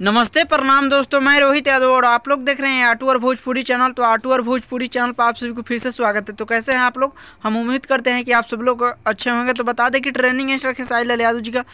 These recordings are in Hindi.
नमस्ते प्रणाम दोस्तों मैं रोहित यादव और आप लोग देख रहे हैं आटू और भोजपुरी चैनल तो आटू और भोजपुरी चैनल पर आप सभी को फिर से स्वागत है तो कैसे हैं आप लोग हम उम्मीद करते हैं कि आप सब लोग अच्छे होंगे तो बता दें कि ट्रेनिंग इंस्टर खेसारी लाल यादव जी का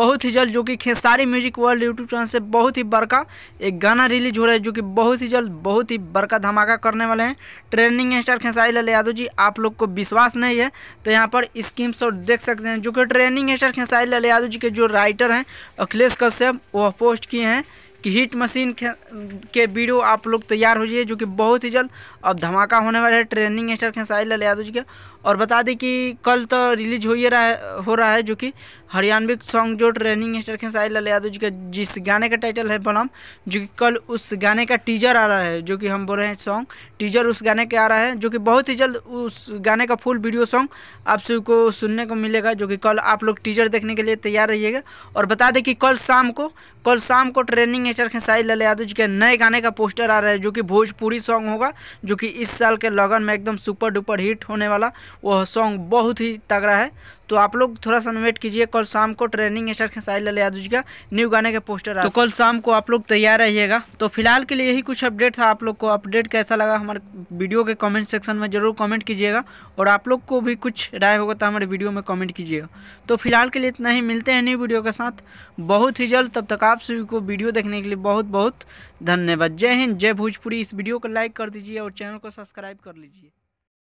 बहुत ही जल्द जो कि Khesari music world YouTube channel से बहुत ही बड़का एक गाना रिलीज हो रहा है जो कि बहुत ही जल्द बहुत ही बड़का धमाका करने वाले हैं ट्रेनिंग इंस्टर खेसारी लाल यादव जी आप लोग को विश्वास नहीं है तो यहाँ पर स्कीम शॉट देख सकते हैं जो कि ट्रेनिंग इंस्टर खेसारी लाल यादव जी के जो राइटर हैं अखिलेश कश्यप वह पोस्ट किए हैं कि हीट मशीन के वीडियो आप लोग तैयार हो जाइए जो कि बहुत ही जल्द अब धमाका होने वाला है ट्रेनिंग स्टार खेसाई लाल यादव जी का और बता दें कि कल तो रिलीज हो ही रहा है हो रहा है जो कि हरियाणवी सॉन्ग जो ट्रेनिंग इंस्ट्रक्शन साहिल लाल यादव जी का जिस गाने का टाइटल है बनम जो कि कल उस गाने का टीजर आ रहा है जो कि हम बोल रहे हैं सॉन्ग टीजर उस गाने के आ रहा है जो कि बहुत ही जल्द उस गाने का फुल वीडियो सॉन्ग आप सबको सुनने को मिलेगा जो कि कल आप लोग टीजर देखने के लिए तैयार रहिएगा और बता दें कि कल शाम को कल शाम को ट्रेनिंग इंस्ट्रक्शन साहिल लाल यादव जी के नए गाने का पोस्टर आ रहा है जो कि भोजपुरी सॉन्ग होगा जो कि इस साल के लगन में एकदम सुपर डुपर हिट होने वाला वह सॉन्ग बहुत ही तगड़ा है तो आप लोग थोड़ा सा वेट कीजिए कल शाम को ट्रेनिंग स्टार्ट लाल यादव जी का न्यू गाने का पोस्टर तो कल शाम को आप लोग तैयार रहिएगा तो फिलहाल के लिए यही कुछ अपडेट था आप लोग को अपडेट कैसा लगा हमारे वीडियो के कमेंट सेक्शन में ज़रूर कमेंट कीजिएगा और आप लोग को भी कुछ राय होगा तो हमारे वीडियो में कमेंट कीजिएगा तो फिलहाल के लिए इतना ही मिलते हैं न्यू वीडियो के साथ बहुत ही जल्द तब तक आप सभी को वीडियो देखने के लिए बहुत बहुत धन्यवाद जय हिंद जय भोजपुरी इस वीडियो को लाइक कर दीजिए और चैनल को सब्सक्राइब कर लीजिए